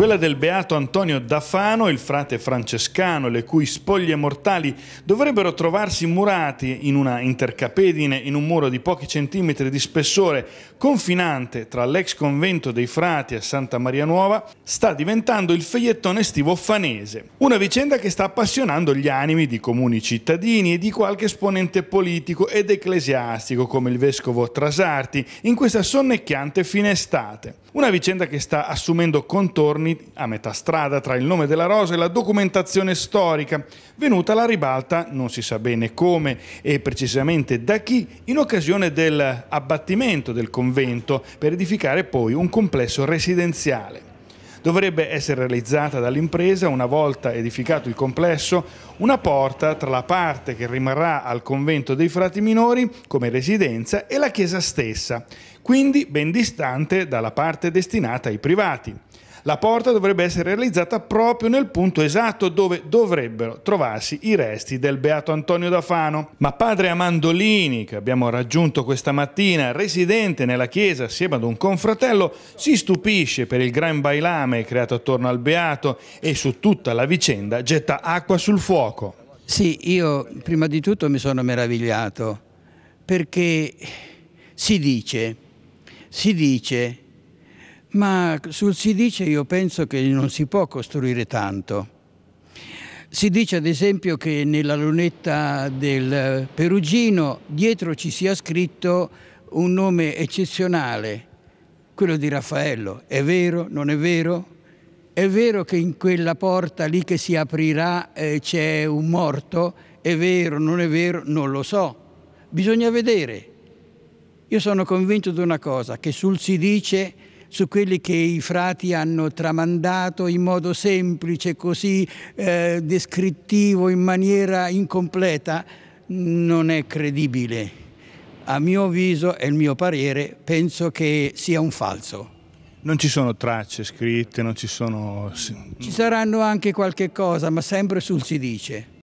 quella del beato Antonio Daffano, il frate francescano, le cui spoglie mortali dovrebbero trovarsi murati in una intercapedine in un muro di pochi centimetri di spessore confinante tra l'ex convento dei frati e Santa Maria Nuova, sta diventando il fegliettone estivo fanese. Una vicenda che sta appassionando gli animi di comuni cittadini e di qualche esponente politico ed ecclesiastico come il vescovo Trasarti in questa sonnecchiante fine estate. Una vicenda che sta assumendo contorni Meloni a metà strada tra il nome della rosa e la documentazione storica, venuta alla ribalta, non si sa bene come e precisamente da chi, in occasione dell'abbattimento del convento per edificare poi un complesso residenziale. Dovrebbe essere realizzata dall'impresa, una volta edificato il complesso, una porta tra la parte che rimarrà al convento dei frati minori come residenza e la chiesa stessa, quindi ben distante dalla parte destinata ai privati. La porta dovrebbe essere realizzata proprio nel punto esatto dove dovrebbero trovarsi i resti del beato Antonio da Fano. Ma padre Amandolini, che abbiamo raggiunto questa mattina, residente nella chiesa assieme ad un confratello, si stupisce per il gran bailame creato attorno al beato e su tutta la vicenda getta acqua sul fuoco. Sì, io prima di tutto mi sono meravigliato perché si dice, si dice ma sul si dice io penso che non si può costruire tanto. Si dice ad esempio che nella lunetta del Perugino dietro ci sia scritto un nome eccezionale, quello di Raffaello. È vero? Non è vero? È vero che in quella porta lì che si aprirà eh, c'è un morto? È vero? Non è vero? Non lo so. Bisogna vedere. Io sono convinto di una cosa, che sul si dice su quelli che i frati hanno tramandato in modo semplice, così eh, descrittivo, in maniera incompleta, non è credibile. A mio avviso e il mio parere penso che sia un falso. Non ci sono tracce scritte, non ci sono... Ci saranno anche qualche cosa, ma sempre sul si dice.